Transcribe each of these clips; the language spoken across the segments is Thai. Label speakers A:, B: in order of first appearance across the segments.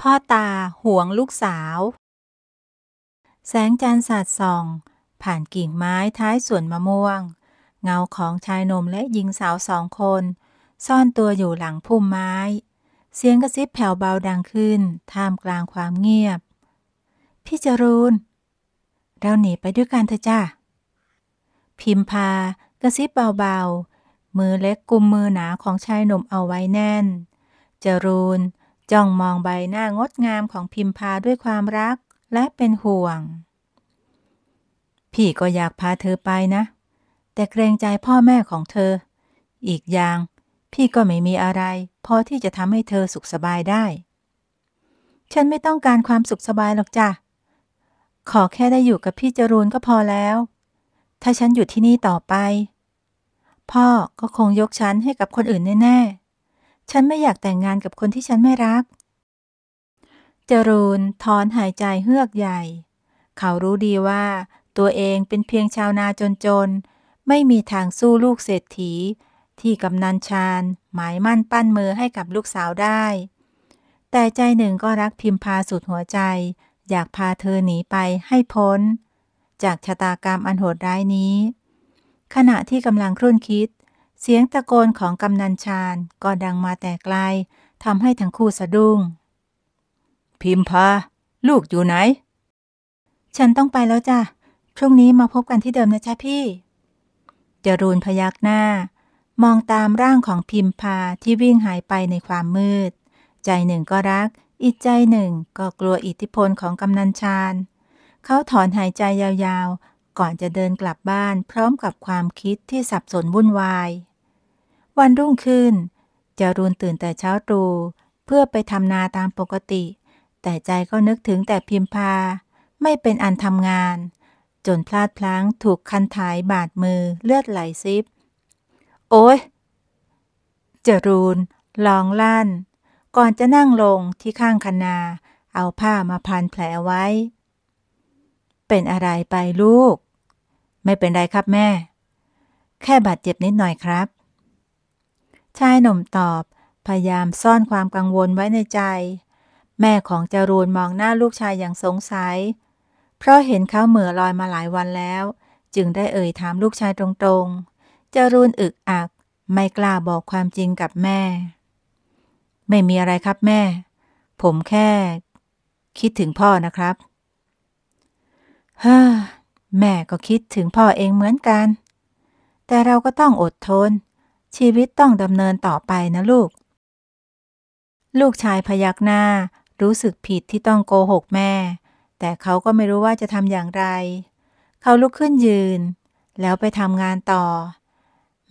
A: พ่อตาห่วงลูกสาว แสงจันทร์สาดส่อง ผ่านกิ่งไม้ท้ายสวนมะม่วง เงาของชายหนุ่มและหญิงสาวสองคน ซ่อนตัวอยู่หลังพุ่มไม้ เสียงกระซิบแผ่วเบาดังขึ้น ท่ามกลางความเงียบพี่จรูนเราหนีไปด้วยกันเถอะจ้าพิมพา กระซิบเบาๆ มือเล็กกุมมือหนาของชายหนุ่มเอาไว้แน่น จรูนจ้องมองใบหน้างดงามของพิมพาด้วยความรักและเป็นห่วง พี่ก็อยากพาเธอไปนะ แต่เกรงใจพ่อแม่ของเธอ อีกอย่าง พี่ก็ไม่มีอะไรพอที่จะทำให้เธอสุขสบายได้ ฉันไม่ต้องการความสุขสบายหรอกจ้ะขอแค่ได้อยู่กับพี่จรูนก็พอแล้ว ถ้าฉันอยู่ที่นี่ต่อไป พ่อก็คงยกฉันให้กับคนอื่นแน่ๆฉันไม่อยากแต่งงานกับคนที่ฉันไม่รัก จรูนถอนหายใจเฮือกใหญ่ เขารู้ดีว่าตัวเองเป็นเพียงชาวนาจนๆ ไม่มีทางสู้ลูกเศรษฐี ที่กำนันชาญหมายมั่นปั้นมือให้กับลูกสาวได้ แต่ใจหนึ่งก็รักพิมพาสุดหัวใจ อยากพาเธอหนีไปให้พ้น จากชะตากรรมอันโหดร้ายนี้ ขณะที่กำลังครุ่นคิดเสียงตะโกนของกำนันชาญก็ดังมาแต่ไกล ทำให้ทั้งคู่สะดุ้ง พิมพา ลูกอยู่ไหน ฉันต้องไปแล้วจ้ะพรุ่งนี้มาพบกันที่เดิมนะจ๊ะพี่จรูนพยักหน้า มองตามร่างของพิมพาที่วิ่งหายไปในความมืด ใจหนึ่งก็รัก อีกใจหนึ่งก็กลัวอิทธิพลของกำนันชาญ เขาถอนหายใจยาวๆ ก่อนจะเดินกลับบ้านพร้อมกับความคิดที่สับสนวุ่นวายวันรุ่งขึ้นจรูนตื่นแต่เช้าตรู่เพื่อไปทำนาตามปกติ แต่ใจก็นึกถึงแต่พิมพาไม่เป็นอันทำงาน จนพลาดพลั้งถูกคันถายบาดมือเลือดไหลซิบ โอ้ยจรูนลองลั่น ก่อนจะนั่งลงที่ข้างคนา เอาผ้ามาพันแผลไว้ เป็นอะไรไปลูก ไม่เป็นไรครับแม่ แค่บาดเจ็บนิดหน่อยครับชายหนุ่มตอบพยายามซ่อนความกังวลไว้ในใจ แม่ของจรูนมองหน้าลูกชายอย่างสงสัย เพราะเห็นเขาเหมือลอยมาหลายวันแล้ว จึงได้เอ่ย ถามลูกชายตรงๆจรูนอึก อัก ไม่กล้าบอกความจริงกับแม่ ไม่มีอะไรครับแม่ ผมแค่ คิดถึงพ่อนะครับฮ้าแม่ก็คิดถึงพ่อเองเหมือนกัน แต่เราก็ต้องอดทนชีวิตต้องดำเนินต่อไปนะลูก ลูกชายพยักหน้ารู้สึกผิดที่ต้องโกหกแม่ แต่เขาก็ไม่รู้ว่าจะทำอย่างไร เขาลุกขึ้นยืน แล้วไปทำงานต่อ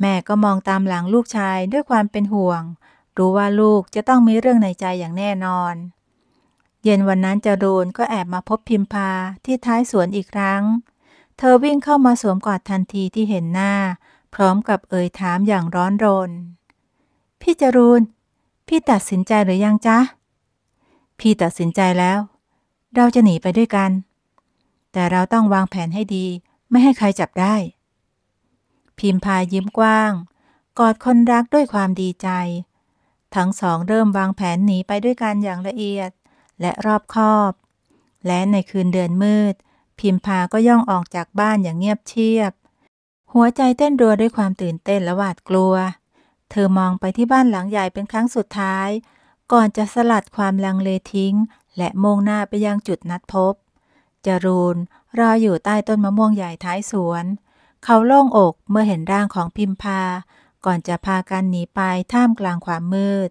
A: แม่ก็มองตามหลังลูกชายด้วยความเป็นห่วง รู้ว่าลูกจะต้องมีเรื่องในใจอย่างแน่นอน เย็นวันนั้นจรูนก็แอบมาพบพิมพาที่ท้ายสวนอีกครั้ง เธอวิ่งเข้ามาสวมกอดทันทีที่เห็นหน้าพร้อมกับเอ่ยถามอย่างร้อนรน พี่จรูน พี่ตัดสินใจหรือยังจ๊ะ พี่ตัดสินใจแล้ว เราจะหนีไปด้วยกัน แต่เราต้องวางแผนให้ดี ไม่ให้ใครจับได้ พิมพายิ้มกว้าง กอดคนรัก ด้วยความดีใจ ทั้งสองเริ่มวางแผนหนีไปด้วยกัน อย่างละเอียดและรอบคอบ และในคืนเดือนมืด พิมพาก็ย่องออกจากบ้านอย่างเงียบเชียบหัวใจเต้นรัวด้วยความตื่นเต้นและหวาดกลัว เธอมองไปที่บ้านหลังใหญ่เป็นครั้งสุดท้าย ก่อนจะสลัดความลังเลทิ้งและมุ่งหน้าไปยังจุดนัดพบ จรูนรออยู่ใต้ต้นมะม่วงใหญ่ท้ายสวน เขาโล่งอกเมื่อเห็นร่างของพิมพา ก่อนจะพากันหนีไปท่ามกลางความมืด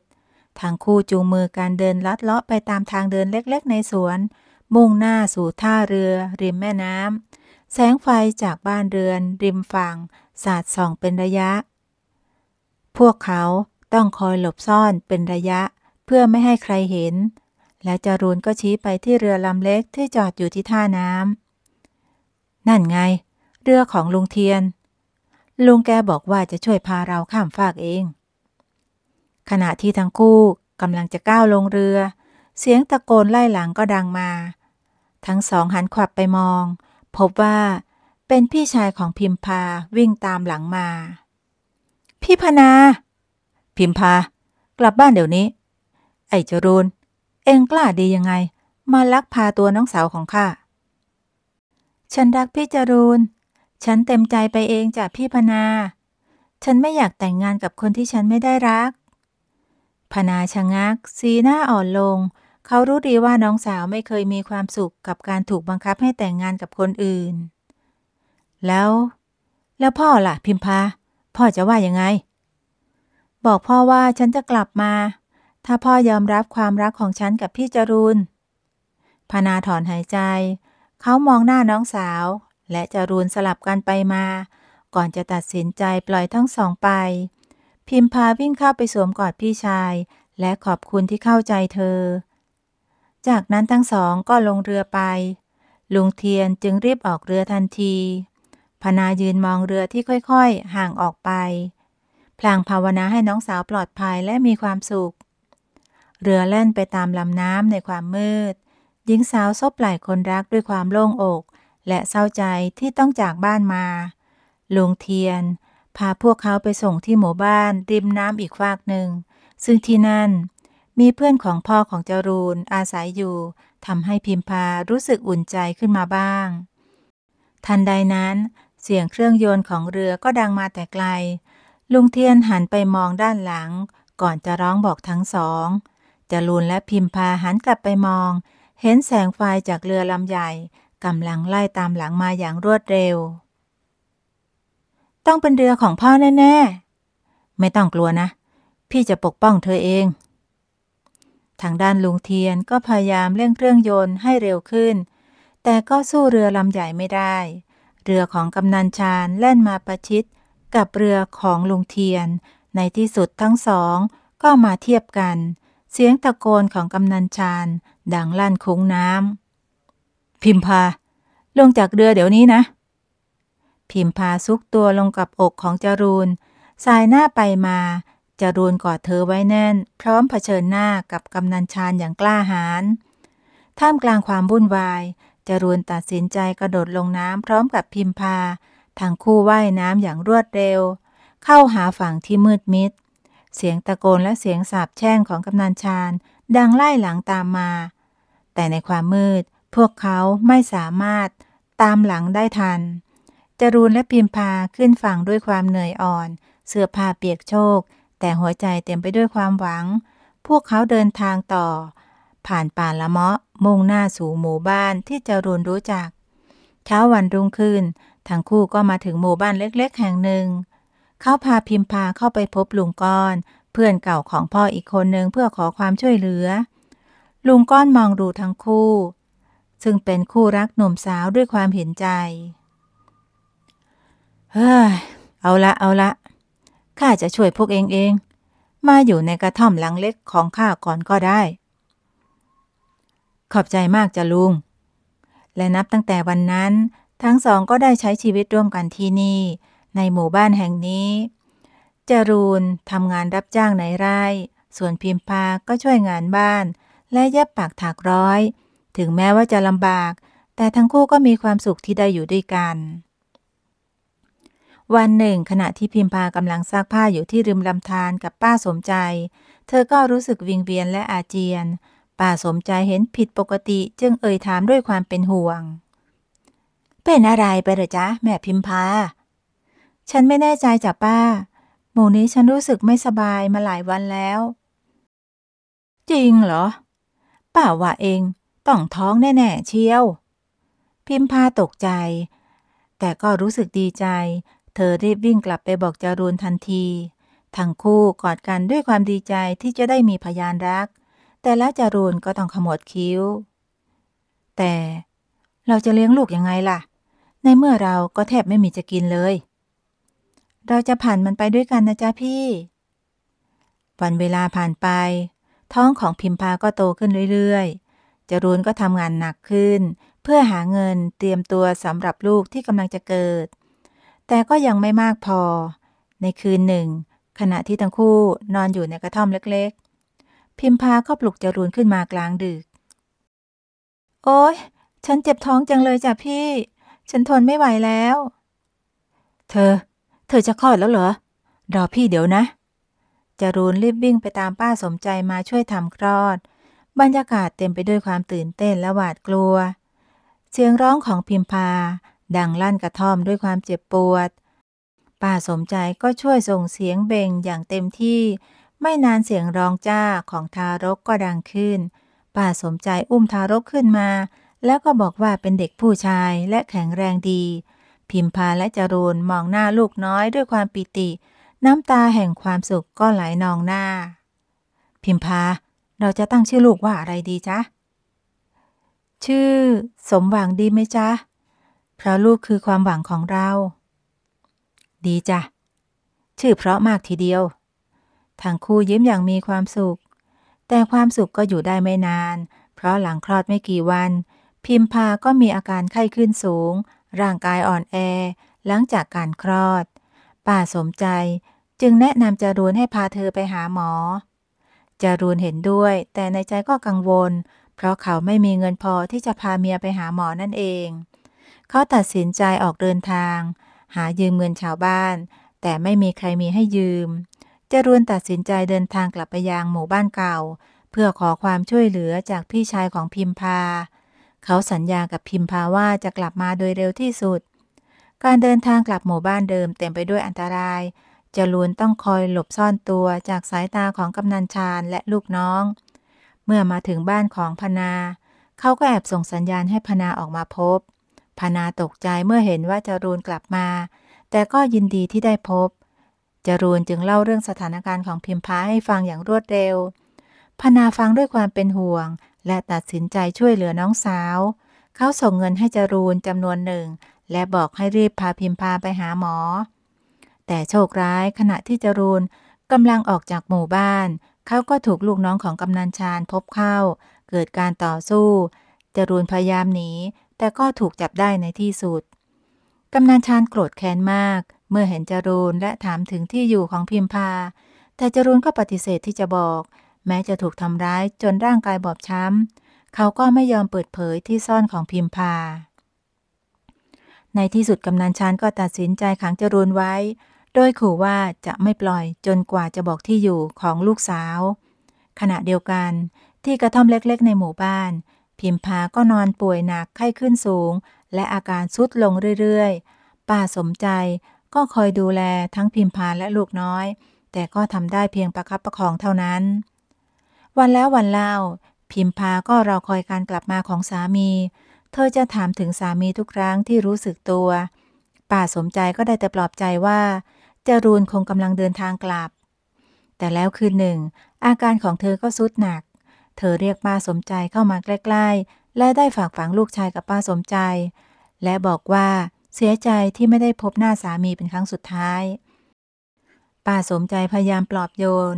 A: ทั้งคู่จูงมือการเดินลัดเลาะไปตามทางเดินเล็กๆ ในสวน มุ่งหน้าสู่ท่าเรือริมแม่น้ำแสงไฟจากบ้านเรือน ริมฝั่งสาดส่องเป็นระยะ พวกเขาต้องคอยหลบซ่อนเป็นระยะเพื่อไม่ให้ใครเห็น และจารูนก็ชี้ไปที่เรือลำเล็กที่จอดอยู่ที่ท่าน้ำ นั่นไง เรือของลุงเทียน ลุงแกบอกว่าจะช่วยพาเราข้ามฟากเอง ขณะที่ทั้งคู่กำลังจะก้าวลงเรือ เสียงตะโกนไล่หลังก็ดังมา ทั้งสองหันขวับไปมองพบว่าเป็นพี่ชายของพิมพาวิ่งตามหลังมาพี่พนาพิมพากลับบ้านเดี๋ยวนี้ ไอ้จรูนเองกล้าดียังไงมาลักพาตัวน้องสาวของข้าฉันรักพี่จรูน ฉันเต็มใจไปเองจากพี่พนา ฉันไม่อยากแต่งงานกับคนที่ฉันไม่ได้รัก พนาชะงัก สีหน้าอ่อนลงเขารู้ดีว่าน้องสาวไม่เคยมีความสุขกับการถูกบังคับให้แต่งงานกับคนอื่น แล้ว แล้วพ่อล่ะพิมพาพ่อจะว่ายังไง บอกพ่อว่าฉันจะกลับมา ถ้าพ่อยอมรับความรักของฉันกับพี่จรูนพนาถอนหายใจ เขามองหน้าน้องสาวและจรูนสลับกันไปมา ก่อนจะตัดสินใจปล่อยทั้งสองไป พิมพาวิ่งเข้าไปสวมกอดพี่ชายและขอบคุณที่เข้าใจเธอจากนั้นทั้งสองก็ลงเรือไป ลุงเทียนจึงรีบออกเรือทันที พนายืนมองเรือที่ค่อยๆ ห่างออกไป พลางภาวนาให้น้องสาวปลอดภัยและมีความสุข เรือเล่นไปตามลำน้ำในความมืด หญิงสาวซบไหล่คนรักด้วยความโล่งอก และเศร้าใจที่ต้องจากบ้านมา ลุงเทียน พาพวกเขาไปส่งที่หมู่บ้านริมน้ำอีกฝากหนึ่ง ซึ่งที่นั่นมีเพื่อนของพ่อของจรูนอาศัยอยู่ทำให้พิมพารู้สึกอุ่นใจขึ้นมาบ้าง ทันใดนั้น เสียงเครื่องยนต์ของเรือก็ดังมาแต่ไกล ลุงเทียนหันไปมองด้านหลัง ก่อนจะร้องบอกทั้งสองจรูนและพิมพาหันกลับไปมอง เห็นแสงไฟจากเรือลำใหญ่กำลังไล่ตามหลังมาอย่างรวดเร็ว ต้องเป็นเรือของพ่อแน่ ๆ ไม่ต้องกลัวนะ พี่จะปกป้องเธอเองทางด้านลุงเทียนก็พยายามเร่งเครื่องยนต์ให้เร็วขึ้น แต่ก็สู้เรือลำใหญ่ไม่ได้ เรือของกำนันชานแล่นมาประชิดกับเรือของลุงเทียน ในที่สุดทั้งสอง ก็มาเทียบกัน เสียงตะโกนของกำนันชานดังลั่นคุ้งน้ำพิมพา ลงจากเรือเดี๋ยวนี้นะ พิมพาซุกตัวลงกับอกของจรูนสายหน้าไปมาจรูนกอดเธอไว้แน่น พร้อมเผชิญหน้ากับกำนันชานอย่างกล้าหาญท่ามกลางความวุ่นวายจรูนตัดสินใจกระโดดลงน้ำพร้อมกับพิมพาทั้งคู่ว่ายน้ำอย่างรวดเร็ว เข้าหาฝั่งที่มืดมิดเสียงตะโกนและเสียงสาบแช่งของกำนันชานดังไล่หลังตามมา แต่ในความมืด พวกเขาไม่สามารถตามหลังได้ทันจรูนและพิมพาขึ้นฝั่งด้วยความเหนื่อยอ่อน เสื้อผ้าเปียกโชกแต่หัวใจเต็มไปด้วยความหวัง พวกเขาเดินทางต่อ ผ่านป่าละเมาะมุ่งหน้าสู่หมู่บ้านที่จรุนรู้จักเช้าวันรุ่งขึ้น ทั้งคู่ก็มาถึงหมู่บ้านเล็กๆแห่งหนึ่ง เขาพาพิมพาเข้าไปพบลุงก้อน เพื่อนเก่าของพ่ออีกคนหนึ่งเพื่อขอความช่วยเหลือ ลุงก้อนมองดูทั้งคู่ ซึ่งเป็นคู่รักหนุ่มสาวด้วยความเห็นใจเฮ้ยเอาละเอาละข้าจะช่วยพวกเองเอง มาอยู่ในกระท่อมหลังเล็กของข้าก่อนก็ได้ ขอบใจมากจ้ะลุง และนับตั้งแต่วันนั้นทั้งสองก็ได้ใช้ชีวิตร่วมกันที่นี่ ในหมู่บ้านแห่งนี้จรูนทำงานรับจ้างในไร่ ส่วนพิมพาก็ช่วยงานบ้าน และเย็บปากถากร้อย ถึงแม้ว่าจะลำบาก แต่ทั้งคู่ก็มีความสุขที่ได้อยู่ด้วยกันวันหนึ่งขณะที่พิมพากำลังซักผ้าอยู่ที่ริมลำธารกับป้าสมใจ เธอก็รู้สึกวิงเวียนและอาเจียน ป้าสมใจเห็นผิดปกติจึงเอ่ยถามด้วยความเป็นห่วง เป็นอะไรไปหรอจ๊ะ แม่พิมพา ฉันไม่แน่ใจจ้ะป้า หมู่นี้ฉันรู้สึกไม่สบายมาหลายวันแล้ว จริงเหรอ ป้าว่าเอง ต้องท้องแน่ ๆ เชียว พิมพาตกใจ แต่ก็รู้สึกดีใจเธอรีบวิ่งกลับไปบอกจารูนทันที ทั้งคู่กอดกันด้วยความดีใจที่จะได้มีพยานรัก แต่แล้วจารูนก็ต้องขมวดคิ้ว แต่เราจะเลี้ยงลูกยังไงล่ะ ในเมื่อเราก็แทบไม่มีจะกินเลย เราจะผ่านมันไปด้วยกันนะจ๊ะพี่ วันเวลาผ่านไป ท้องของพิมพาก็โตขึ้นเรื่อยๆจรูนก็ทำงานหนักขึ้น เพื่อหาเงินเตรียมตัวสำหรับลูกที่กำลังจะเกิดแต่ก็ยังไม่มากพอ ในคืนหนึ่ง ขณะที่ทั้งคู่นอนอยู่ในกระท่อมเล็กๆ พิมพาก็ปลุกจรูนขึ้นมากลางดึก โอ๊ยฉันเจ็บท้องจังเลยจ้ะพี่ ฉันทนไม่ไหวแล้ว เธอ เธอจะคลอดแล้วเหรอ รอพี่เดี๋ยวนะจรูนรีบวิ่งไปตามป้าสมใจมาช่วยทำคลอด บรรยากาศเต็มไปด้วยความตื่นเต้นและหวาดกลัวเสียงร้องของพิมพาดังลั่นกระท่อมด้วยความเจ็บปวดป้าสมใจก็ช่วยส่งเสียงเบ่งอย่างเต็มที่ ไม่นานเสียงร้องจ้าของทารกก็ดังขึ้นป้าสมใจอุ้มทารกขึ้นมา แล้วก็บอกว่าเป็นเด็กผู้ชายและแข็งแรงดี พิมพาและจรูนมองหน้าลูกน้อยด้วยความปิติ น้ำตาแห่งความสุขก็ไหลนองหน้า พิมพา เราจะตั้งชื่อลูกว่าอะไรดีจ๊ะชื่อ สมหวังดีไหมจ๊ะเพราะลูกคือความหวังของเรา ดีจ้ะ ชื่อเพราะมากทีเดียวทางคู่ยิ้มอย่างมีความสุข แต่ความสุขก็อยู่ได้ไม่นาน เพราะหลังคลอดไม่กี่วัน พิมพาก็มีอาการไข้ขึ้นสูง ร่างกายอ่อนแอ หลังจากการคลอด ป้าสมใจจึงแนะนำจารูนให้พาเธอไปหาหมอ จารูนเห็นด้วย แต่ในใจก็กังวล เพราะเขาไม่มีเงินพอที่จะพาเมียไปหาหมอนั่นเองเขาตัดสินใจออกเดินทาง หายืมเงินชาวบ้าน แต่ไม่มีใครมีให้ยืมจรวนตัดสินใจเดินทางกลับไปยังหมู่บ้านเก่า เพื่อขอความช่วยเหลือจากพี่ชายของพิมพาเขาสัญญากับพิมพาว่าจะกลับมาโดยเร็วที่สุด การเดินทางกลับหมู่บ้านเดิมเต็มไปด้วยอันตรายจรวนต้องคอยหลบซ่อนตัวจากสายตาของกำนันชานและลูกน้อง เมื่อมาถึงบ้านของพนา เขาก็แอบส่งสัญญาณให้พนาออกมาพบพนาตกใจเมื่อเห็นว่าจรูนกลับมา แต่ก็ยินดีที่ได้พบ จรูนจึงเล่าเรื่องสถานการณ์ของพิมพาให้ฟังอย่างรวดเร็ว พนาฟังด้วยความเป็นห่วง และตัดสินใจช่วยเหลือน้องสาว เขาส่งเงินให้จรูนจำนวนหนึ่ง และบอกให้รีบพาพิมพาไปหาหมอ แต่โชคร้ายขณะที่จรูนกำลังออกจากหมู่บ้าน เขาก็ถูกลูกน้องของกำนันชานพบเข้า เกิดการต่อสู้ จรูนพยายามหนีแต่ก็ถูกจับได้ในที่สุด กำนันชานโกรธแค้นมากเมื่อเห็นจรูนและถามถึงที่อยู่ของพิมพา แต่จรูนก็ปฏิเสธที่จะบอก แม้จะถูกทำร้ายจนร่างกายบอบช้ำ เขาก็ไม่ยอมเปิดเผยที่ซ่อนของพิมพา ในที่สุด กำนันชานก็ตัดสินใจขังจรูนไว้ โดยขู่ว่าจะไม่ปล่อยจนกว่าจะบอกที่อยู่ของลูกสาว ขณะเดียวกันที่กระท่อมเล็กๆในหมู่บ้านพิมพาก็นอนป่วยหนักไข้ขึ้นสูง และอาการทรุดลงเรื่อย ๆป้าสมใจก็คอยดูแลทั้งพิมพาและลูกน้อย แต่ก็ทำได้เพียงประคับประคองเท่านั้น วันแล้ววันเล่า พิมพาก็รอคอยการกลับมาของสามี เธอจะถามถึงสามีทุกครั้งที่รู้สึกตัวป้าสมใจก็ได้แต่ปลอบใจว่าจรูนคงกำลังเดินทางกลับ แต่แล้วคืนหนึ่ง อาการของเธอก็สุดหนักเธอเรียกป้าสมใจเข้ามาใกล้ๆ และได้ฝากฝังลูกชายกับป้าสมใจ และบอกว่าเสียใจที่ไม่ได้พบหน้าสามีเป็นครั้งสุดท้าย ป้าสมใจพยายามปลอบโยน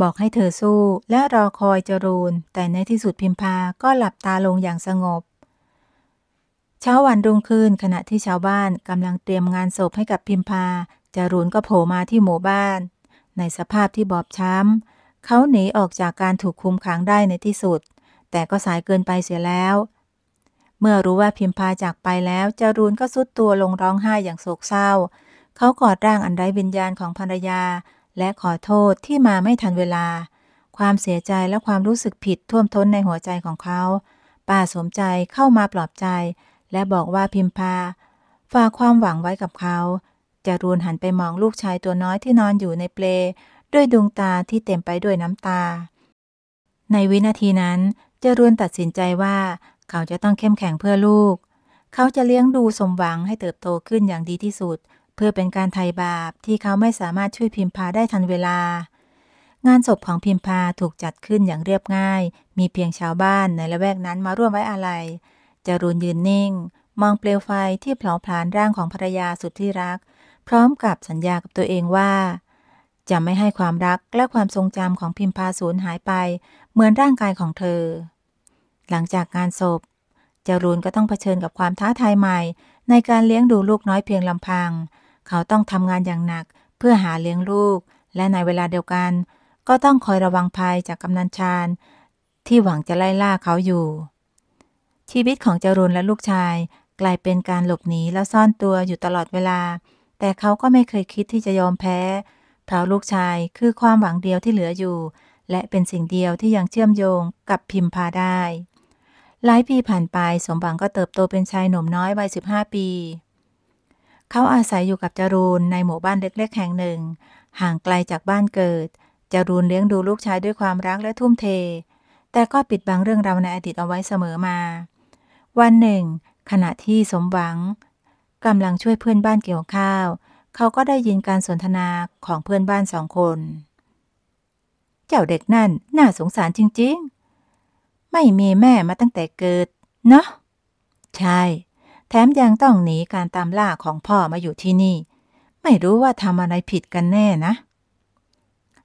A: บอกให้เธอสู้และรอคอยจรูนแต่ในที่สุดพิมพาก็หลับตาลงอย่างสงบ เช้าวันรุ่งขึ้นขณะที่ชาวบ้านกำลังเตรียมงานศพให้กับพิมพาจรูนก็โผล่มาที่หมู่บ้าน ในสภาพที่บอบช้ำเขาหนีออกจากการถูกคุมขังได้ในที่สุด แต่ก็สายเกินไปเสียแล้ว เมื่อรู้ว่าพิมพาจากไปแล้ว จรูนก็สุดตัวลงร้องไห้อย่างโศกเศร้า เขากอดร่างอันไร้วิญญาณของภรรยา และขอโทษที่มาไม่ทันเวลา ความเสียใจและความรู้สึกผิดท่วมท้นในหัวใจของเขาป้าสมใจเข้ามาปลอบใจ และบอกว่าพิมพาฝากความหวังไว้กับเขาจารูนหันไปมองลูกชายตัวน้อยที่นอนอยู่ในเปลด้วยดวงตาที่เต็มไปด้วยน้ำตา ในวินาทีนั้นจรวนตัดสินใจว่าเขาจะต้องเข้มแข็งเพื่อลูก เขาจะเลี้ยงดูสมหวังให้เติบโตขึ้นอย่างดีที่สุด เพื่อเป็นการไถ่บาปที่เขาไม่สามารถช่วยพิมพาได้ทันเวลา งานศพของพิมพาถูกจัดขึ้นอย่างเรียบง่าย มีเพียงชาวบ้านในละแวกนั้นมาร่วมไว้อาลัยจรุนยืนนิ่ง มองเปลวไฟที่เผาผลาญร่างของภรรยาสุดที่รัก พร้อมกับสัญญากับตัวเองว่าจะไม่ให้ความรักและความทรงจำของพิมพาสูญหายไป เหมือนร่างกายของเธอ หลังจากงานศพจรูนก็ต้องเผชิญกับความท้าทายใหม่ในการเลี้ยงดูลูกน้อยเพียงลำพัง เขาต้องทำงานอย่างหนัก เพื่อหาเลี้ยงลูกและในเวลาเดียวกัน ก็ต้องคอยระวังภัยจากกำนันชานที่หวังจะไล่ล่าเขาอยู่ ชีวิตของจรูนและลูกชายกลายเป็นการหลบหนีและซ่อนตัวอยู่ตลอดเวลา แต่เขาก็ไม่เคยคิดที่จะยอมแพ้เท้าลูกชายคือความหวังเดียวที่เหลืออยู่ และเป็นสิ่งเดียวที่ยังเชื่อมโยง กับพิมพาได้หลายปีผ่านไปสมบังก็เติบโตเป็นชายหนุ่มน้อยวัย15 ปี เขาอาศัยอยู่กับจรูนในหมู่บ้านเล็ก ๆ แห่งหนึ่ง ห่างไกลจากบ้านเกิดจรูนเลี้ยงดูลูกชายด้วยความรักและทุ่มเท แต่ก็ปิดบังเรื่องราวในอดีตเอาไว้เสมอมา วันหนึ่ง ขณะที่สมหวังกำลังช่วยเพื่อนบ้านเกี่ยวข้าวเขาก็ได้ยินการสนทนาของเพื่อนบ้านสองคน เจ้าเด็กนั่นน่าสงสารจริงๆ ไม่มีแม่มาตั้งแต่เกิดเนาะ ใช่ แถมยังต้องหนีการตามล่าของพ่อมาอยู่ที่นี่ ไม่รู้ว่าทำอะไรผิดกันแน่นะ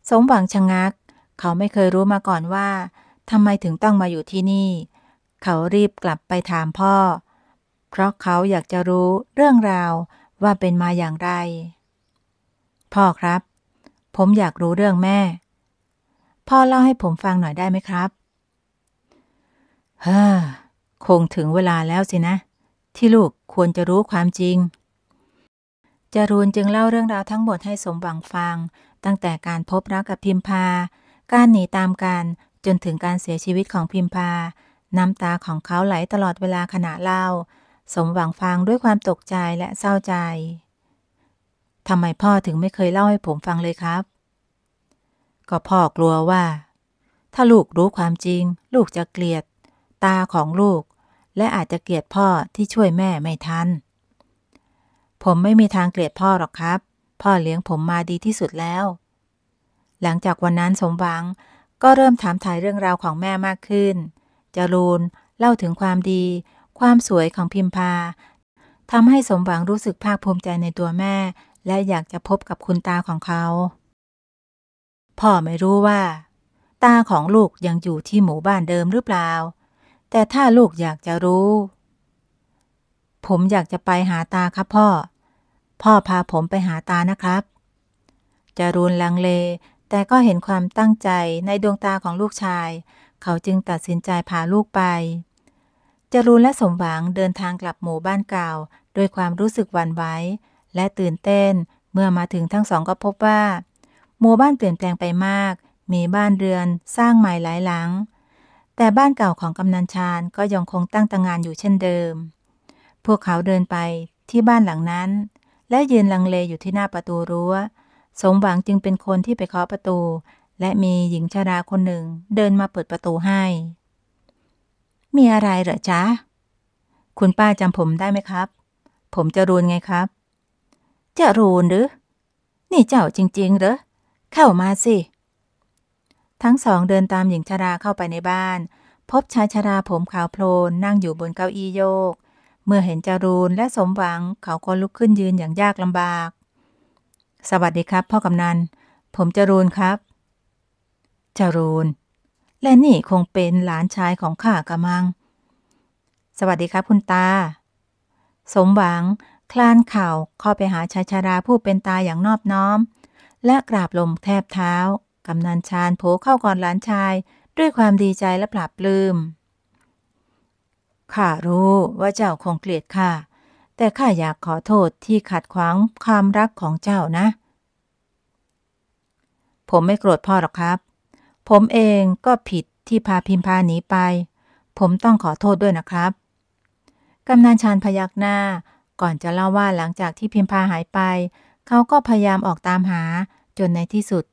A: สมหวังชะงัก เขาไม่เคยรู้มาก่อนว่าทำไมถึงต้องมาอยู่ที่นี่ เขารีบกลับไปถามพ่อ เพราะเขาอยากจะรู้เรื่องราวว่าเป็นมาอย่างไร พ่อครับ ผมอยากรู้เรื่องแม่ พ่อเล่าให้ผมฟังหน่อยได้ไหมครับฮ้าคงถึงเวลาแล้วสินะ ที่ลูกควรจะรู้ความจริงจรูนจึงเล่าเรื่องราวทั้งหมดให้สมหวังฟัง ตั้งแต่การพบรักกับพิมพาการหนีตามกันจนถึงการเสียชีวิตของพิมพาน้ำตาของเขาไหลตลอดเวลาขณะเล่าสมหวังฟังด้วยความตกใจและเศร้าใจ ทำไมพ่อถึงไม่เคยเล่าให้ผมฟังเลยครับ ก็พ่อกลัวว่า ถ้าลูกรู้ความจริง ลูกจะเกลียด ตาของลูก และอาจจะเกลียดพ่อที่ช่วยแม่ไม่ทัน ผมไม่มีทางเกลียดพ่อหรอกครับ พ่อเลี้ยงผมมาดีที่สุดแล้ว หลังจากวันนั้นสมหวังก็เริ่มถามถ่ายเรื่องราวของแม่มากขึ้นจรูนเล่าถึงความดีความสวยของพิมพาทำให้สมหวังรู้สึกภาคภูมิใจในตัวแม่ และอยากจะพบกับคุณตาของเขา พ่อไม่รู้ว่า ตาของลูกยังอยู่ที่หมู่บ้านเดิมหรือเปล่า แต่ถ้าลูกอยากจะรู้ ผมอยากจะไปหาตาครับพ่อพ่อพาผมไปหาตานะครับจะรูนลังเล แต่ก็เห็นความตั้งใจในดวงตาของลูกชาย เขาจึงตัดสินใจพาลูกไปจรูนและสมหวังเดินทางกลับหมู่บ้านเก่าด้วยความรู้สึกหวั่นไหวและตื่นเต้นเมื่อมาถึงทั้งสองก็พบว่า หมู่บ้านเปลี่ยนแปลงไปมาก มีบ้านเรือนสร้างใหม่หลายหลัง แต่บ้านเก่าของกำนันชานก็ยังคงตั้งตางงานอยู่เช่นเดิม พวกเขาเดินไปที่บ้านหลังนั้นและยืนลังเลอยู่ที่หน้าประตูรัว้ว สมหวังจึงเป็นคนที่ไปเคาะประตูและมีหญิงชราคนหนึ่ง เดินมาเปิดประตูให้มีอะไรเหรอจ๊ะ คุณป้าจำผมได้ไหมครับ ผมจะรูนไงครับจะรูนหรือ นี่เจ้าจริง ๆเหรอ เข้ามาสิ ทั้งสอง เดินตามหญิงชราเข้าไปในบ้าน พบชายชราผมขาวโพลนนั่งอยู่บนเก้าอี้โยก เมื่อเห็นจรูนและสมหวังเขาก็ลุกขึ้นยืนอย่างยากลำบาก สวัสดีครับพ่อกำนัน ผมจรูนครับจรูนและนี่คงเป็นหลานชายของข้ากระมัง สวัสดีครับคุณตา สมหวัง คลานเข่าเข้าไปหาชายชาราผู้เป็นตาอย่างนอบน้อม และกราบลงแทบเท้า กำนันชานโผเข้าก่อนหลานชาย ด้วยความดีใจและปรับปลืม้มข้ารู้ว่าเจ้าคงเกลียดข้าแต่ข้าอยากขอโทษที่ขัดขวางความรักของเจ้านะ ผมไม่โกรธพ่อหรอกครับผมเองก็ผิดที่พาพิมพาหนีไป ผมต้องขอโทษด้วยนะครับ กำนันชานพยักหน้า ก่อนจะเล่าว่าหลังจากที่พิมพาหายไป เขาก็พยายามออกตามหา จนในที่สุด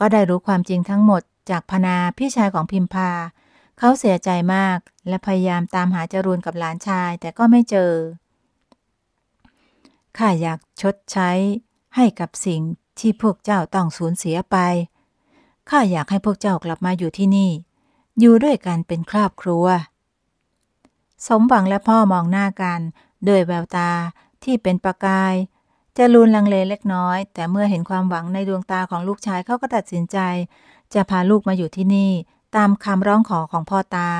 A: ก็ได้รู้ความจริงทั้งหมดจากพนาพี่ชายของพิมพา เขาเสียใจมาก และพยายามตามหาจรูนกับหลานชายแต่ก็ไม่เจอ ข้าอยากชดใช้ให้กับสิ่งที่พวกเจ้าต้องสูญเสียไปข้าอยากให้พวกเจ้ากลับมาอยู่ที่นี่ อยู่ด้วยกันเป็นครอบครัว สมหวังและพ่อมองหน้ากันด้วยแววตาที่เป็นประกาย จะลูนลังเลเล็กน้อย แต่เมื่อเห็นความหวังในดวงตาของลูกชาย เขาก็ตัดสินใจ จะพาลูกมาอยู่ที่นี่ตามคำร้องขอของพ่อตา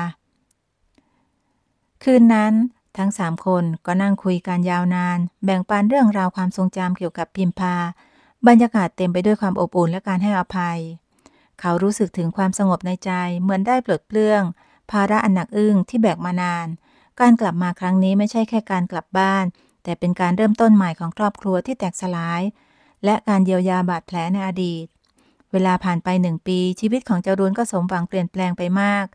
A: คืนนั้นทั้งสามคนก็นั่งคุยกันยาวนาน แบ่งปันเรื่องราว ความทรงจำเกี่ยวกับพิมพา บรรยากาศเต็มไปด้วยความอบอุ่นและการให้อภัยเขารู้สึกถึงความสงบในใจเหมือนได้ปลดเปลื้องภาระอันหนักอึ้งที่แบกมานาน การกลับมาครั้งนี้ไม่ใช่แค่การกลับบ้าน แต่เป็นการเริ่มต้นใหม่ของครอบครัวที่แตกสลาย และการเยียวยาบาดแผลในอดีต เวลาผ่านไปหนึ่งปี ชีวิตของจารุนก็สมหวังเปลี่ยนแปลงไปมาก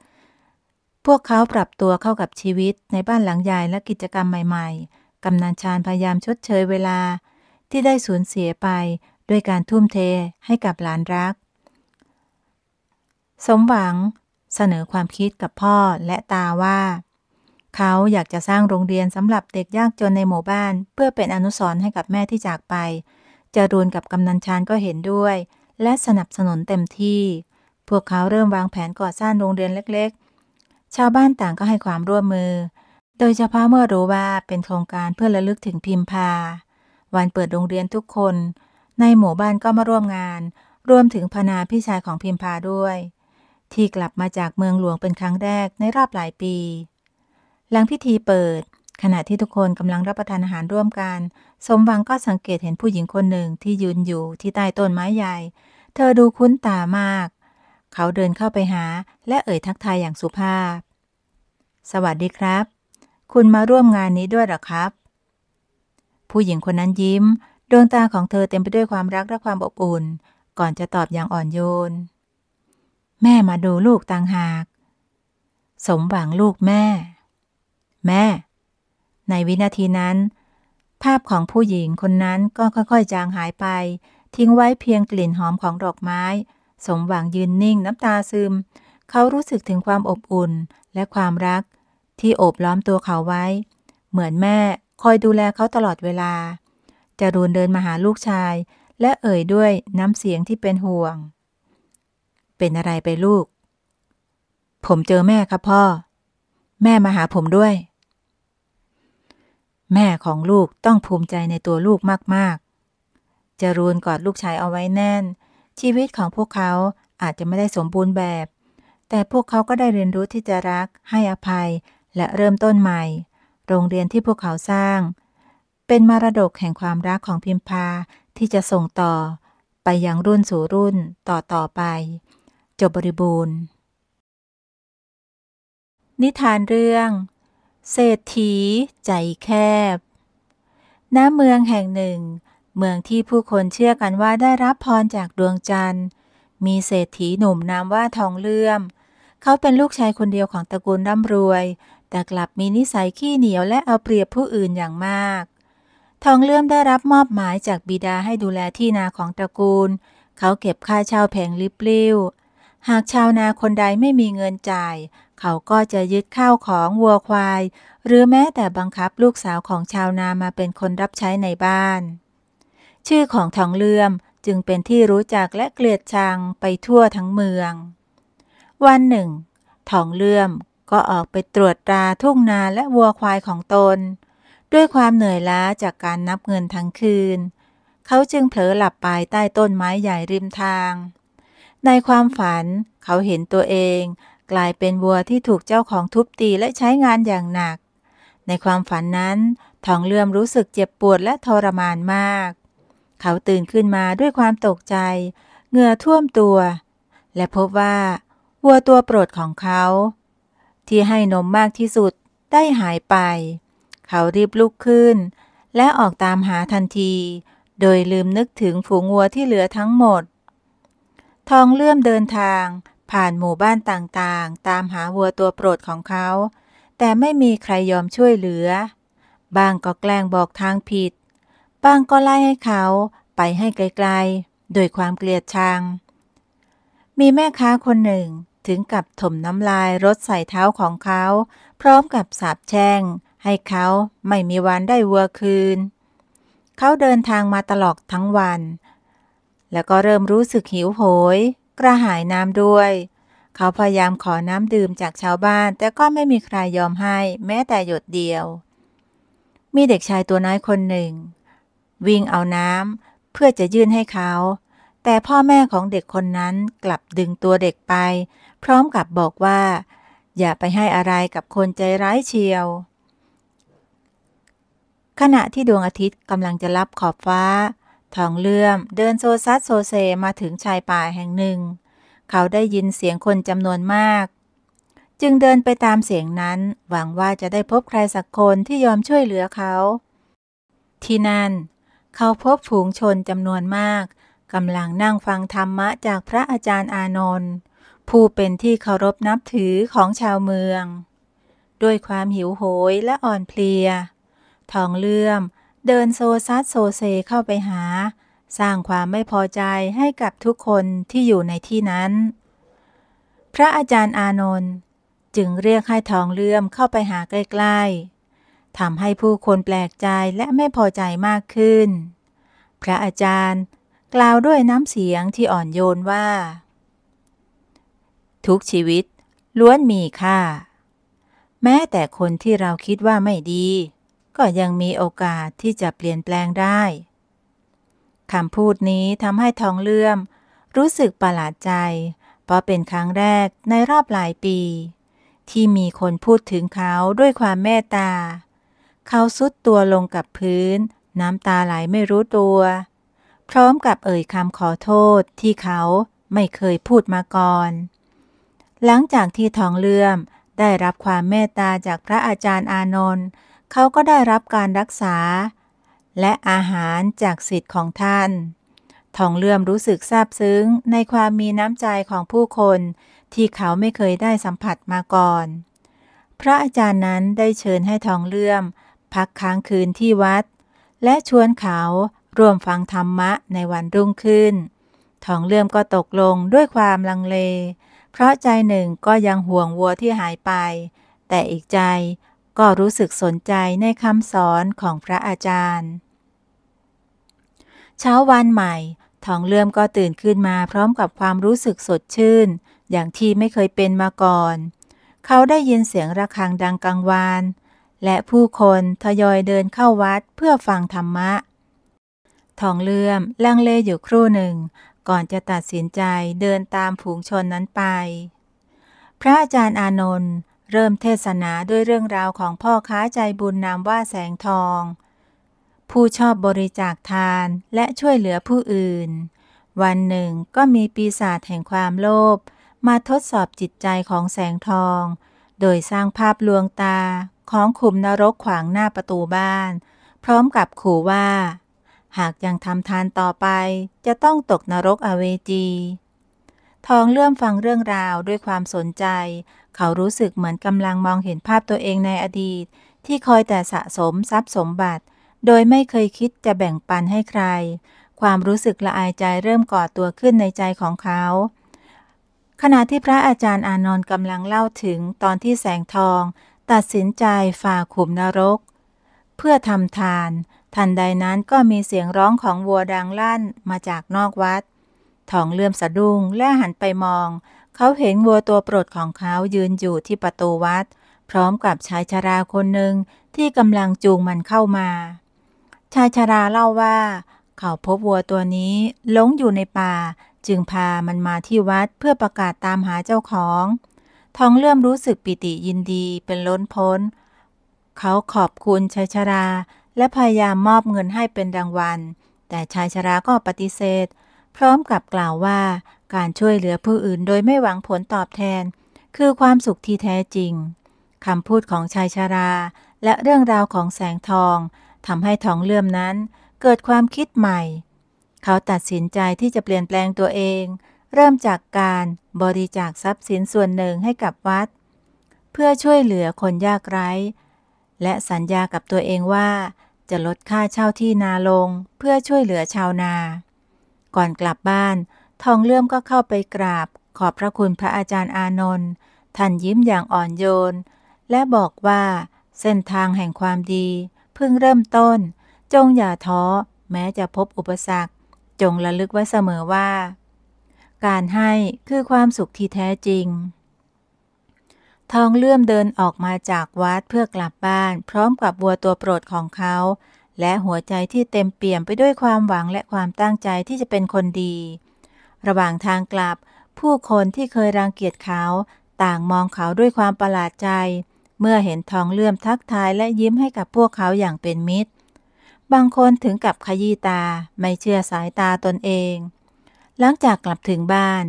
A: พวกเขาปรับตัวเข้ากับชีวิตในบ้านหลังใหญ่และกิจกรรมใหม่ๆกำนันชานพยายามชดเชยเวลา ที่ได้สูญเสียไป ด้วยการทุ่มเทให้กับหลานรักสมหวังเสนอความคิดกับพ่อและตาว่า เขาอยากจะสร้างโรงเรียนสำหรับเด็กยากจนในหมู่บ้าน เพื่อเป็นอนุสรณ์ให้กับแม่ที่จากไปจรูนกับกำนันชานก็เห็นด้วย และสนับสนุนเต็มที่ พวกเขาเริ่มวางแผนก่อสร้างโรงเรียนเล็กๆ ชาวบ้านต่างก็ให้ความร่วมมือ โดยเฉพาะเมื่อรู้ว่าเป็นโครงการเพื่อระลึกถึงพิมพา วันเปิดโรงเรียนทุกคน ในหมู่บ้านก็มาร่วมงานรวมถึงพนาพี่ชายของพิมพาด้วยที่กลับมาจากเมืองหลวงเป็นครั้งแรกในรอบหลายปี หลังพิธีเปิด ขณะที่ทุกคนกำลังรับประทานอาหารร่วมกัน สมวังก็สังเกตเห็นผู้หญิงคนหนึ่งที่ยืนอยู่ที่ใต้ต้นไม้ใหญ่ เธอดูคุ้นตามาก เขาเดินเข้าไปหา และเอ่ยทักทายอย่างสุภาพ สวัสดีครับ คุณมาร่วมงานนี้ด้วยหรอครับ ผู้หญิงคนนั้นยิ้ม ดวงตาของเธอเต็มไปด้วยความรักและความอบอุ่นก่อนจะตอบอย่างอ่อนโยนแม่มาดูลูกต่างหาก สมหวังลูกแม่ แม่ ในวินาทีนั้น ภาพของผู้หญิงคนนั้นก็ค่อยๆ จางหายไป ทิ้งไว้เพียงกลิ่นหอมของดอกไม้ สมหวังยืนนิ่งน้ำตาซึมเขารู้สึกถึงความอบอุ่นและความรัก ที่โอบล้อมตัวเขาไว้ เหมือนแม่คอยดูแลเขาตลอดเวลา จะรูนเดินมาหาลูกชาย และเอ่ยด้วยน้ำเสียงที่เป็นห่วงเป็นอะไรไปลูก ผมเจอแม่ครับพ่อ แม่มาหาผมด้วย แม่ของลูกต้องภูมิใจในตัวลูกมากๆ จะรูนกอดลูกชายเอาไว้แน่น ชีวิตของพวกเขาอาจจะไม่ได้สมบูรณ์แบบ แต่พวกเขาก็ได้เรียนรู้ที่จะรัก ให้อภัย และเริ่มต้นใหม่ โรงเรียนที่พวกเขาสร้าง เป็นมรดกแห่งความรักของพิมพาที่จะส่งต่อไปยังรุ่นสู่รุ่นต่อต่อไปจบบริบูรณ์ นิทานเรื่อง เศรษฐี ใจแคบ ณ เมืองแห่งหนึ่ง เมืองที่ผู้คนเชื่อกันว่าได้รับพรจากดวงจันทร์ มีเศรษฐีหนุ่มนามว่าทองเลื่อม เขาเป็นลูกชายคนเดียวของตระกูลร่ำรวย แต่กลับมีนิสัยขี้เหนียวและเอาเปรียบผู้อื่นอย่างมาก ทองเลื่อมได้รับมอบหมายจากบิดาให้ดูแลที่นาของตระกูล เขาเก็บค่าเช่าแผงลิบลิ้วหากชาวนาคนใดไม่มีเงินจ่าย เขาก็จะยึดข้าวของวัวควาย หรือแม้แต่บังคับลูกสาวของชาวนามาเป็นคนรับใช้ในบ้าน ชื่อของทองเลื่อมจึงเป็นที่รู้จักและเกลียดชังไปทั่วทั้งเมือง วันหนึ่งทองเลื่อมก็ออกไปตรวจตราทุ่งนาและวัวควายของตน ด้วยความเหนื่อยล้าจากการนับเงินทั้งคืน เขาจึงเผลอหลับไปใต้ต้นไม้ใหญ่ริมทางในความฝัน เขาเห็นตัวเอง กลายเป็นวัวที่ถูกเจ้าของทุบตีและใช้งานอย่างหนัก ในความฝันนั้นทองเลื่อมรู้สึกเจ็บปวดและทรมานมาก เขาตื่นขึ้นมาด้วยความตกใจ เหงื่อท่วมตัว และพบว่า วัวตัวโปรดของเขา ที่ให้นมมากที่สุดได้หายไป เขารีบลุกขึ้น และออกตามหาทันที โดยลืมนึกถึงฝูงวัวที่เหลือทั้งหมดทองเลื่อมเดินทางผ่านหมู่บ้านต่างๆ ตามหาวัวตัวโปรดของเขา แต่ไม่มีใครยอมช่วยเหลือ บางก็แกล้งบอกทางผิด บางก็ไล่ให้เขาไปให้ไกลๆโดยความเกลียดชัง มีแม่ค้าคนหนึ่งถึงกับถมน้ำลายรถใส่เท้าของเขา พร้อมกับสาบแช่ง ให้เขาไม่มีวันได้วัวคืน เขาเดินทางมาตลอดทั้งวันแล้วก็เริ่มรู้สึกหิวโหย กระหายน้ำด้วย เขาพยายามขอน้ำดื่มจากชาวบ้านแต่ก็ไม่มีใครยอมให้แม้แต่หยดเดียว มีเด็กชายตัวน้อยคนหนึ่ง วิ่งเอาน้ำเพื่อจะยื่นให้เขา แต่พ่อแม่ของเด็กคนนั้นกลับดึงตัวเด็กไป พร้อมกับบอกว่า อย่าไปให้อะไรกับคนใจร้ายเชียว ขณะที่ดวงอาทิตย์กำลังจะลับขอบฟ้าทองเลื่อมเดินโซซัดโซเซมาถึงชายป่าแห่งหนึ่ง เขาได้ยินเสียงคนจำนวนมาก จึงเดินไปตามเสียงนั้นหวังว่าจะได้พบใครสักคนที่ยอมช่วยเหลือเขา ที่นั่น เขาพบฝูงชนจำนวนมากกำลังนั่งฟังธรรมะจากพระอาจารย์อานนท์ผู้เป็นที่เคารพนับถือของชาวเมือง ด้วยความหิวโหยและอ่อนเพลีย ทองเลื่อมเดินโซซัดโซเซเข้าไปหา สร้างความไม่พอใจให้กับทุกคนที่อยู่ในที่นั้น พระอาจารย์อานนท์จึงเรียกให้ทองเลื่อมเข้าไปหาใกล้ ๆทำให้ผู้คนแปลกใจและไม่พอใจมากขึ้น พระอาจารย์กล่าวด้วยน้ำเสียงที่อ่อนโยนว่า ทุกชีวิตล้วนมีค่าแม้แต่คนที่เราคิดว่าไม่ดีก็ยังมีโอกาสที่จะเปลี่ยนแปลงได้ คำพูดนี้ทำให้ทองเลื่อม รู้สึกประหลาดใจ เพราะเป็นครั้งแรกในรอบหลายปี ที่มีคนพูดถึงเขาด้วยความเมตตา เขาสุดตัวลงกับพื้น น้ำตาไหลไม่รู้ตัว พร้อมกับเอ่ยคำขอโทษที่เขาไม่เคยพูดมาก่อน หลังจากที่ทองเลื่อมได้รับความเมตตาจากพระอาจารย์อานนท์เขาก็ได้รับการรักษา และอาหารจากสิทธิ์ของท่าน ทองเลื่อมรู้สึกซาบซึ้งในความมีน้ำใจของผู้คน ที่เขาไม่เคยได้สัมผัสมาก่อนพระอาจารย์นั้นได้เชิญให้ทองเลื่อมพักค้างคืนที่วัด และชวนเขาร่วมฟังธรรมะในวันรุ่งขึ้น ทองเลื่อมก็ตกลงด้วยความลังเล เพราะใจหนึ่งก็ยังห่วงวัวที่หายไป แต่อีกใจก็รู้สึกสนใจในคำสอนของพระอาจารย์ เช้าวันใหม่ ทองเลื่อมก็ตื่นขึ้นมาพร้อมกับความรู้สึกสดชื่น อย่างที่ไม่เคยเป็นมาก่อน เขาได้ยินเสียงระฆังดังกังวาน และผู้คนทยอยเดินเข้าวัดเพื่อฟังธรรมะ ทองเลื่อมลังเลอยู่ครู่หนึ่ง ก่อนจะตัดสินใจเดินตามผูงชนนั้นไป พระอาจารย์อานนท์เริ่มเทศนาด้วยเรื่องราวของพ่อค้าใจบุญนามว่าแสงทอง ผู้ชอบบริจาคทานและช่วยเหลือผู้อื่น วันหนึ่งก็มีปีศาจแห่งความโลภมาทดสอบจิตใจของแสงทอง โดยสร้างภาพลวงตาของขุมนรกขวางหน้าประตูบ้าน พร้อมกับขู่ว่า หากยังทำทานต่อไป จะต้องตกนรกอเวจีทองเลื่อมฟังเรื่องราวด้วยความสนใจเขารู้สึกเหมือนกำลังมองเห็นภาพตัวเองในอดีตที่คอยแต่สะสมทรัพย์สมบัติ โดยไม่เคยคิดจะแบ่งปันให้ใคร ความรู้สึกละอายใจเริ่มก่อตัวขึ้นในใจของเขา ขณะที่พระอาจารย์อานนท์กำลังเล่าถึงตอนที่แสงทอง ตัดสินใจฝ่าขุมนรก เพื่อทำทาน ทันใดนั้นก็มีเสียงร้องของวัวดังลั่นมาจากนอกวัดทองเลื่อมสะดุ้งและหันไปมองเขาเห็นวัวตัวโปรดของเขายืนอยู่ที่ประตูวัด พร้อมกับชายชาราคนหนึ่งที่กำลังจูงมันเข้ามา ชายชาราเล่าว่า เขาพบวัวตัวนี้หลงอยู่ในป่าจึงพามันมาที่วัดเพื่อประกาศตามหาเจ้าของทองเลื่อมรู้สึกปิติยินดีเป็นล้นพ้น เขาขอบคุณชายชารา และพยายามมอบเงินให้เป็นรางวัลแต่ชายชารา ก็ปฏิเสธ พร้อมกับกล่าวว่าการช่วยเหลือผู้อื่นโดยไม่หวังผลตอบแทน คือความสุขที่แท้จริง คำพูดของชายชาราและเรื่องราวของแสงทองทำให้ทองเลื่อมนั้น เกิดความคิดใหม่ เขาตัดสินใจที่จะเปลี่ยนแปลงตัวเอง เริ่มจากการบริจาคทรัพย์สินส่วนหนึ่งให้กับวัด เพื่อช่วยเหลือคนยากไร้ และสัญญากับตัวเองว่า จะลดค่าเช่าที่นาลง เพื่อช่วยเหลือชาวนา ก่อนกลับบ้านทองเลื่อมก็เข้าไปกราบ ขอบพระคุณพระอาจารย์อานนท์ท่านยิ้มอย่างอ่อนโยน และบอกว่าเส้นทางแห่งความดีเพิ่งเริ่มต้น จงอย่าท้อ แม้จะพบอุปสรรค จงระลึกไว้เสมอว่า การให้คือความสุขที่แท้จริง ทองเลื่อมเดินออกมาจากวัดเพื่อกลับบ้านพร้อมกับบัวตัวโปรดของเขา และหัวใจที่เต็มเปี่ยมไปด้วยความหวังและความตั้งใจที่จะเป็นคนดีระหว่างทางกลับผู้คนที่เคยรังเกียจเขา ต่างมองเขาด้วยความประหลาดใจ เมื่อเห็นทองเลื่อมทักทายและยิ้มให้กับพวกเขาอย่างเป็นมิตร บางคนถึงกับขยี้ตาไม่เชื่อสายตาตนเอง หลังจากกลับถึงบ้าน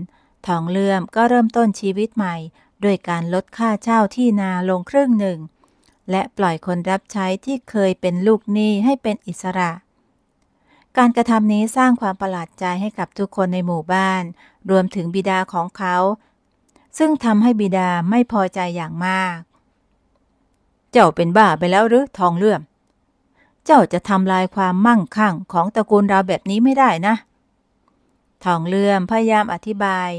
A: ทองเลื่อมก็เริ่มต้นชีวิตใหม่ด้วยการลดค่าเช่าที่นาลงครึ่งหนึ่งและปล่อยคนรับใช้ที่เคยเป็นลูกหนี้ให้เป็นอิสระเการกระทำนี้สร้างความประหลาดใจให้กับทุกคนในหมู่บ้าน รวมถึงบิดาของเขา ซึ่งทำให้บิดาไม่พอใจอย่างมาก เจ้าเป็นบ้าไปแล้วหรือทองเลื่อม เจ้าจะทำลายความมั่งคั่งของตระกูลเราแบบนี้ไม่ได้นะ ทองเลื่อมพยายามอธิบาย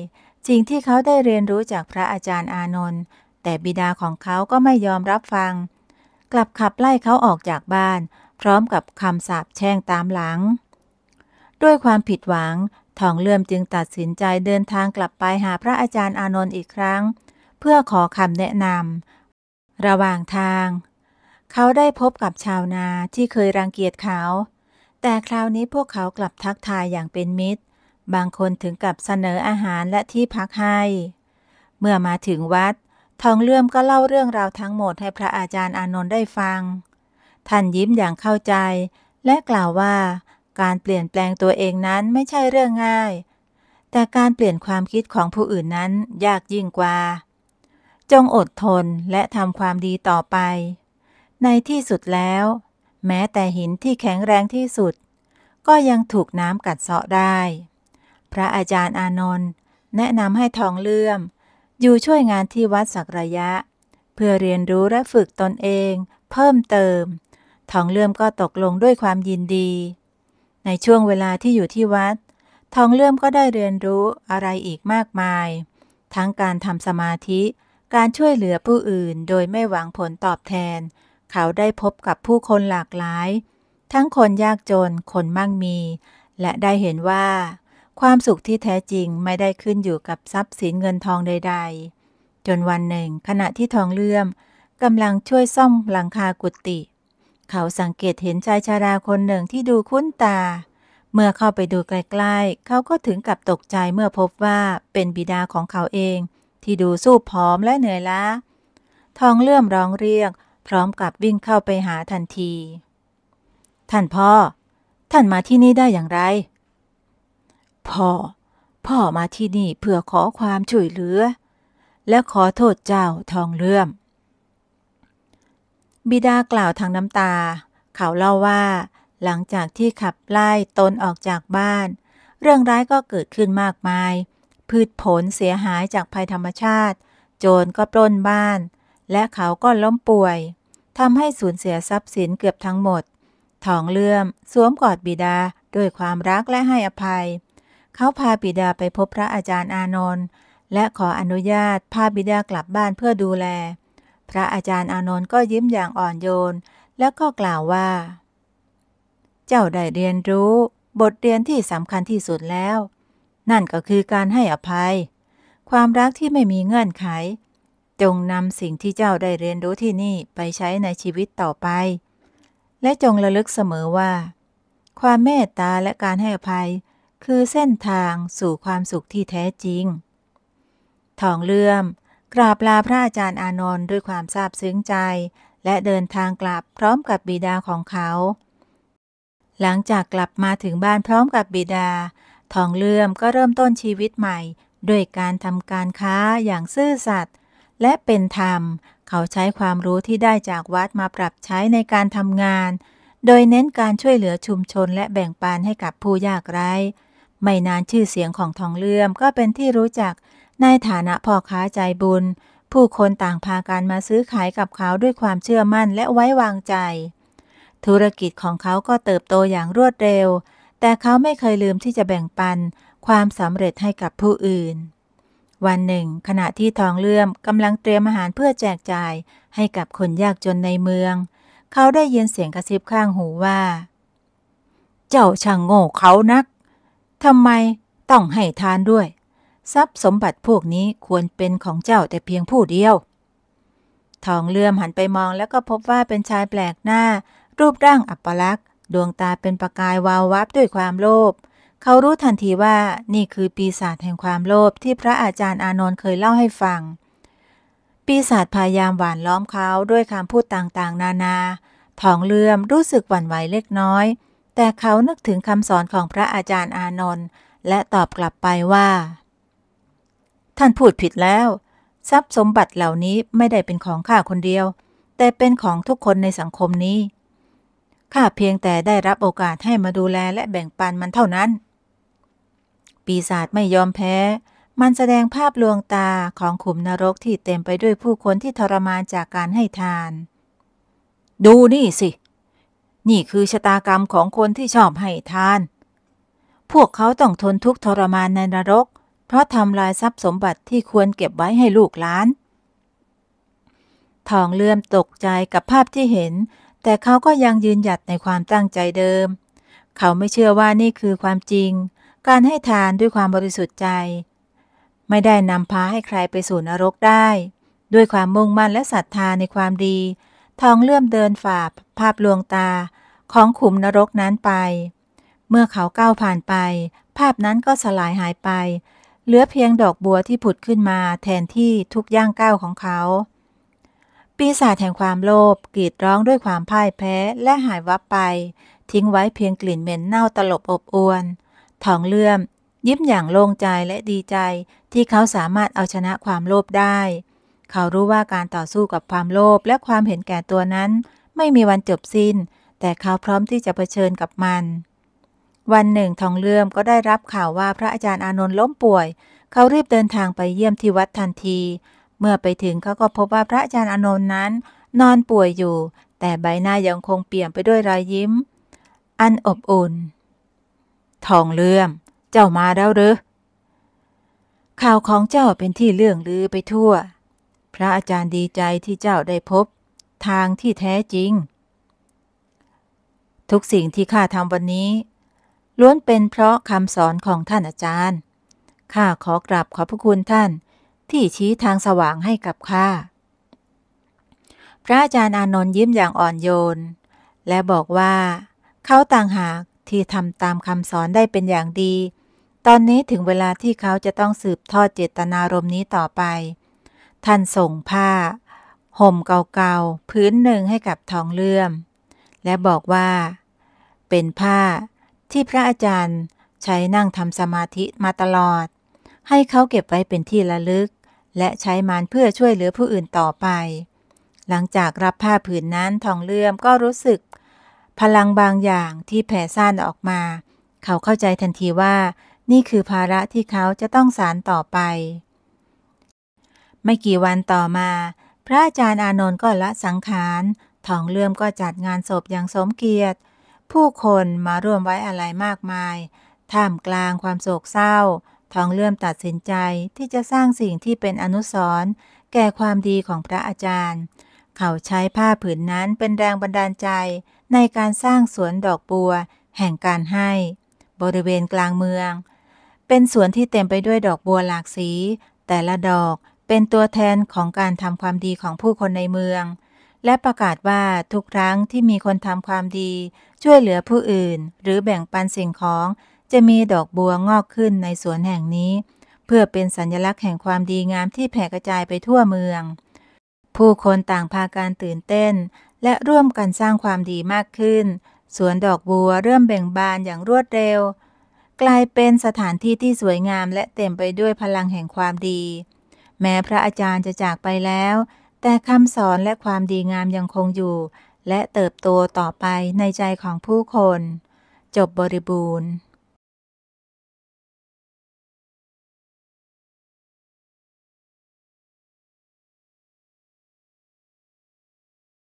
A: สิ่งที่เขาได้เรียนรู้จากพระอาจารย์อานนท์แต่บิดาของเขาก็ไม่ยอมรับฟัง กลับขับไล่เขาออกจากบ้าน พร้อมกับคำสาปแช่งตามหลังด้วยความผิดหวัง ทองเลื่อมจึงตัดสินใจเดินทางกลับไปหาพระอาจารย์อานนท์อีกครั้ง เพื่อขอคำแนะนำระหว่างทาง เขาได้พบกับชาวนาที่เคยรังเกียจเขา แต่คราวนี้พวกเขากลับทักทายอย่างเป็นมิตร บางคนถึงกับเสนออาหารและที่พักให้ เมื่อมาถึงวัด ทองเลื่อมก็เล่าเรื่องราวทั้งหมดให้พระอาจารย์อานนท์ได้ฟัง ท่านยิ้มอย่างเข้าใจ และกล่าวว่าการเปลี่ยนแปลงตัวเองนั้นไม่ใช่เรื่องง่าย แต่การเปลี่ยนความคิดของผู้อื่นนั้นยากยิ่งกว่า จงอดทนและทำความดีต่อไป ในที่สุดแล้ว แม้แต่หินที่แข็งแรงที่สุด ก็ยังถูกน้ำกัดเซาะได้ พระอาจารย์อานนท์แนะนำให้ทองเลื่อม อยู่ช่วยงานที่วัดสักระยะเพื่อเรียนรู้และฝึกตนเอง เพิ่มเติม ทองเลื่อมก็ตกลงด้วยความยินดีในช่วงเวลาที่อยู่ที่วัด ทองเลื่อมก็ได้เรียนรู้อะไรอีกมากมาย ทั้งการทำสมาธิ การช่วยเหลือผู้อื่นโดยไม่หวังผลตอบแทน เขาได้พบกับผู้คนหลากหลาย ทั้งคนยากจนคนมั่งมี และได้เห็นว่า ความสุขที่แท้จริงไม่ได้ขึ้นอยู่กับทรัพย์สินเงินทองใด ๆ จนวันหนึ่งขณะที่ทองเลื่อมกำลังช่วยซ่อมหลังคากุฏิเขาสังเกตเห็นชายชาราคนหนึ่งที่ดูคุ้นตา เมื่อเข้าไปดูใกล้ๆ เขาก็ถึงกับตกใจเมื่อพบว่าเป็นบิดาของเขาเองที่ดูสู้ผอมและเหนื่อยล้า ทองเลื่อมร้องเรียก พร้อมกับวิ่งเข้าไปหาทันที ท่านพ่อ ท่านมาที่นี่ได้อย่างไร พ่อ พ่อมาที่นี่เพื่อขอความช่วยเหลือ และขอโทษเจ้าทองเลื่อมบิดากล่าวทางน้ำตา เขาเล่าว่า หลังจากที่ขับไล่ตนออกจากบ้าน เรื่องร้ายก็เกิดขึ้นมากมาย พืชผลเสียหายจากภัยธรรมชาติ โจรก็ปล้นบ้าน และเขาก็ล้มป่วย ทำให้สูญเสียทรัพย์สินเกือบทั้งหมดทองเลื่อม สวมกอดบิดาด้วยความรักและให้อภัย เขาพาบิดาไปพบพระอาจารย์อานนท์และขออนุญาตพาบิดากลับบ้านเพื่อดูแลพระอาจารย์อานนท์ก็ยิ้มอย่างอ่อนโยนแล้วก็กล่าวว่า เจ้าได้เรียนรู้ บทเรียนที่สำคัญที่สุดแล้ว นั่นก็คือการให้อภัย ความรักที่ไม่มีเงื่อนไข จงนำสิ่งที่เจ้าได้เรียนรู้ที่นี่ไปใช้ในชีวิตต่อไป และจงระลึกเสมอว่า ความเมตตาและการให้อภัย คือเส้นทางสู่ความสุขที่แท้จริง ทองเลื่อมกราบลาพระอาจารย์อานนท์ด้วยความซาบซึ้งใจ และเดินทางกลับพร้อมกับบิดาของเขา หลังจากกลับมาถึงบ้านพร้อมกับบิดา ทองเลื่อมก็เริ่มต้นชีวิตใหม่ด้วยการทำการค้าอย่างซื่อสัตย์และเป็นธรรม เขาใช้ความรู้ที่ได้จากวัดมาปรับใช้ในการทำงาน โดยเน้นการช่วยเหลือชุมชนและแบ่งปันให้กับผู้ยากไร้ ไม่นานชื่อเสียงของทองเลื่อมก็เป็นที่รู้จักในฐานะพ่อค้าใจบุญ ผู้คนต่างพากันมาซื้อขายกับเขาด้วยความเชื่อมั่นและไว้วางใจ ธุรกิจของเขาก็เติบโตอย่างรวดเร็ว แต่เขาไม่เคยลืมที่จะแบ่งปัน ความสำเร็จให้กับผู้อื่น วันหนึ่ง ขณะที่ทองเลื่อมกำลังเตรียมอาหารเพื่อแจกจ่ายให้กับคนยากจนในเมือง เขาได้ยินเสียงกระซิบข้างหูว่า เจ้าช่างโง่เขานักทำไมต้องให้ทานด้วยทรัพย์สมบัติพวกนี้ควรเป็นของเจ้าแต่เพียงผู้เดียว ทองเลื่อมหันไปมองแล้วก็พบว่าเป็นชายแปลกหน้า รูปร่างอัปลักษณ์ดวงตาเป็นประกายวาววับด้วยความโลภ เขารู้ทันทีว่า นี่คือปีศาจแห่งความโลภที่พระอาจารย์อานนท์เคยเล่าให้ฟัง ปีศาจพยายามหวานล้อมเขา ด้วยคำพูดต่างๆ นานา ทองเลื่อมรู้สึกหวั่นไหวเล็กน้อย แต่เขานึกถึงคำสอนของพระอาจารย์อานนท์และตอบกลับไปว่าท่านพูดผิดแล้ว ทรัพย์สมบัติเหล่านี้ไม่ได้เป็นของข้าคนเดียว แต่เป็นของทุกคนในสังคมนี้ข้าเพียงแต่ได้รับโอกาสให้มาดูแลและแบ่งปันมันเท่านั้น ปีศาจไม่ยอมแพ้ มันแสดงภาพลวงตาของขุมนรกที่เต็มไปด้วยผู้คนที่ทรมานจากการให้ทาน ดูนี่สิ นี่คือชะตากรรมของคนที่ชอบให้ทาน พวกเขาต้องทนทุกข์ทรมานในนรกเพราะทำลายทรัพย์สมบัติที่ควรเก็บไว้ให้ลูกหลาน ทองเลื่อมตกใจกับภาพที่เห็น แต่เขาก็ยังยืนหยัดในความตั้งใจเดิม เขาไม่เชื่อว่านี่คือความจริง การให้ทานด้วยความบริสุทธิ์ใจ ไม่ได้นำพาให้ใครไปสู่นรกได้ ด้วยความมุ่งมั่นและศรัทธาในความดี ทองเลื่อมเดินฝ่าภาพลวงตา ของขุมนรกนั้นไป เมื่อเขาก้าวผ่านไป ภาพนั้นก็สลายหายไปเหลือเพียงดอกบัวที่ผุดขึ้นมา แทนที่ทุกย่างก้าวของเขา ปีศาจแห่งความโลภกรีดร้องด้วยความพ่ายแพ้และหายวับไป ทิ้งไว้เพียงกลิ่นเหม็นเน่าตลบอบอวนทองเลื่อม ยิ้มอย่างโล่งใจและดีใจ ที่เขาสามารถเอาชนะความโลภได้ เขารู้ว่าการต่อสู้กับความโลภและความเห็นแก่ตัวนั้น ไม่มีวันจบสิ้น แต่เขาพร้อมที่จะเผชิญกับมันวันหนึ่งทองเลื่อมก็ได้รับข่าวว่าพระอาจารย์อานนท์ล้มป่วย เขารีบเดินทางไปเยี่ยมที่วัดทันที เมื่อไปถึงเขาก็พบว่าพระอาจารย์อานนท์นั้นนอนป่วยอยู่ แต่ใบหน้ายังคงเปลี่ยมไปด้วยรอยยิ้ม อันอบอุ่น ทองเลื่อม เจ้ามาแล้วหรือข่าวของเจ้าเป็นที่เรื่องลือไปทั่ว พระอาจารย์ดีใจที่เจ้าได้พบ ทางที่แท้จริง ทุกสิ่งที่ข้าทำวันนี้ล้วนเป็นเพราะคำสอนของท่านอาจารย์ ข้าขอกราบขอบพระคุณท่านที่ชี้ทางสว่างให้กับข้า พระอาจารย์อานนท์ยิ้มอย่างอ่อนโยนและบอกว่า เขาต่างหากที่ทำตามคำสอนได้เป็นอย่างดี ตอนนี้ถึงเวลาที่เขาจะต้องสืบทอดเจตนารมณ์นี้ต่อไป ท่านส่งผ้า ห่มเก่าๆพื้นหนึ่งให้กับทองเลื่อม และบอกว่า เป็นผ้าที่พระอาจารย์ใช้นั่งทำสมาธิมาตลอด ให้เขาเก็บไว้เป็นที่ระลึก และใช้มันเพื่อช่วยเหลือผู้อื่นต่อไป หลังจากรับผ้าผืนนั้น ทองเลื่อมก็รู้สึก พลังบางอย่างที่แผ่ซ่านออกมา เขาเข้าใจทันทีว่า นี่คือภาระที่เขาจะต้องสารต่อไป ไม่กี่วันต่อมา พระอาจารย์อานนท์ก็ละสังขารทองเลื่อมก็จัดงานศพอย่างสมเกียรติผู้คนมาร่วมไว้อะไรมากมาย ท่ามกลางความโศกเศร้าทองเลื่อมตัดสินใจที่จะสร้างสิ่งที่เป็นอนุสรณ์ แก่ความดีของพระอาจารย์ เขาใช้ผ้าผืนนั้นเป็นแรงบันดาลใจ ในการสร้างสวนดอกบัว แห่งการให้ บริเวณกลางเมือง เป็นสวนที่เต็มไปด้วยดอกบัวหลากสี แต่ละดอกเป็นตัวแทนของการทำความดีของผู้คนในเมืองและประกาศว่าทุกครั้งที่มีคนทำความดี ช่วยเหลือผู้อื่น หรือแบ่งปันสิ่งของ จะมีดอกบัวงอกขึ้นในสวนแห่งนี้ เพื่อเป็นสัญลักษณ์แห่งความดีงามที่แผ่กระจายไปทั่วเมือง ผู้คนต่างพาการตื่นเต้น และร่วมกันสร้างความดีมากขึ้น สวนดอกบัวเริ่มเบ่งบานอย่างรวดเร็ว กลายเป็นสถานที่ที่สวยงาม และเต็มไปด้วยพลังแห่งความดี แม้พระอาจารย์จะจากไปแล้วแต่คำสอนและความดีงามยังคงอยู่ และเติบโตต่อไปในใจของผู้คน จบบริบูรณ์